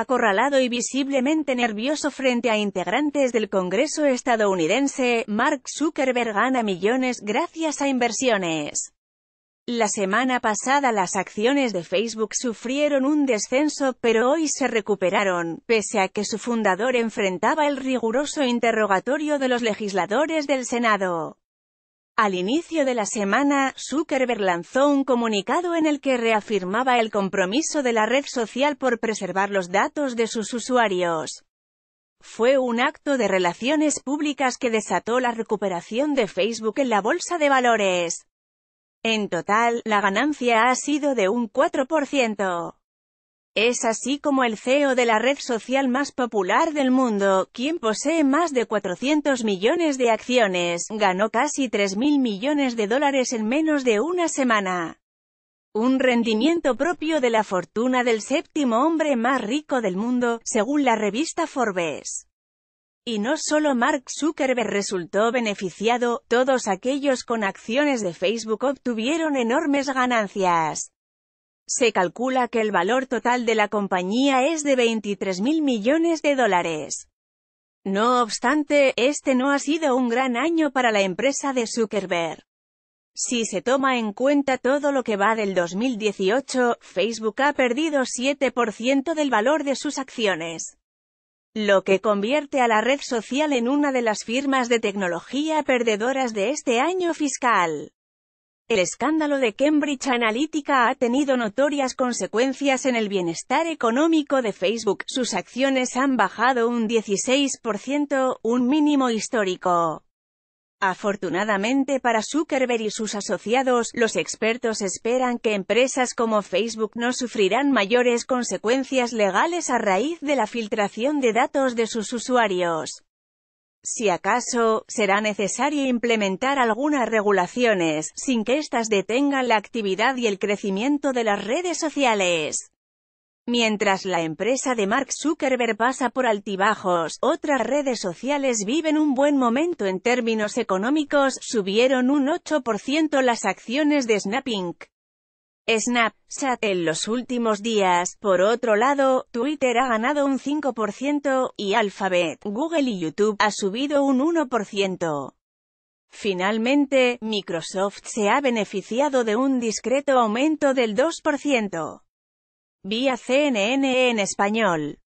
acorralado y visiblemente nervioso frente a integrantes del Congreso estadounidense, Mark Zuckerberg gana millones gracias a inversiones. La semana pasada las acciones de Facebook sufrieron un descenso, pero hoy se recuperaron, pese a que su fundador enfrentaba el riguroso interrogatorio de los legisladores del Senado. Al inicio de la semana, Zuckerberg lanzó un comunicado en el que reafirmaba el compromiso de la red social por preservar los datos de sus usuarios. Fue un acto de relaciones públicas que desató la recuperación de Facebook en la bolsa de valores. En total, la ganancia ha sido de un 4%. Es así como el CEO de la red social más popular del mundo, quien posee más de 400 millones de acciones, ganó casi 3.000 millones de dólares en menos de una semana. Un rendimiento propio de la fortuna del séptimo hombre más rico del mundo, según la revista Forbes. Y no solo Mark Zuckerberg resultó beneficiado, todos aquellos con acciones de Facebook obtuvieron enormes ganancias. Se calcula que el valor total de la compañía es de 23 mil millones de dólares. No obstante, este no ha sido un gran año para la empresa de Zuckerberg. Si se toma en cuenta todo lo que va del 2018, Facebook ha perdido 7% del valor de sus acciones, lo que convierte a la red social en una de las firmas de tecnología perdedoras de este año fiscal. El escándalo de Cambridge Analytica ha tenido notorias consecuencias en el bienestar económico de Facebook. Sus acciones han bajado un 16%, un mínimo histórico. Afortunadamente para Zuckerberg y sus asociados, los expertos esperan que empresas como Facebook no sufrirán mayores consecuencias legales a raíz de la filtración de datos de sus usuarios. Si acaso, será necesario implementar algunas regulaciones, sin que éstas detengan la actividad y el crecimiento de las redes sociales. Mientras la empresa de Mark Zuckerberg pasa por altibajos, otras redes sociales viven un buen momento en términos económicos, subieron un 8% las acciones de Snap Snapchat en los últimos días, por otro lado, Twitter ha ganado un 5% y Alphabet, Google y YouTube ha subido un 1%. Finalmente, Microsoft se ha beneficiado de un discreto aumento del 2%. Vía CNN en español.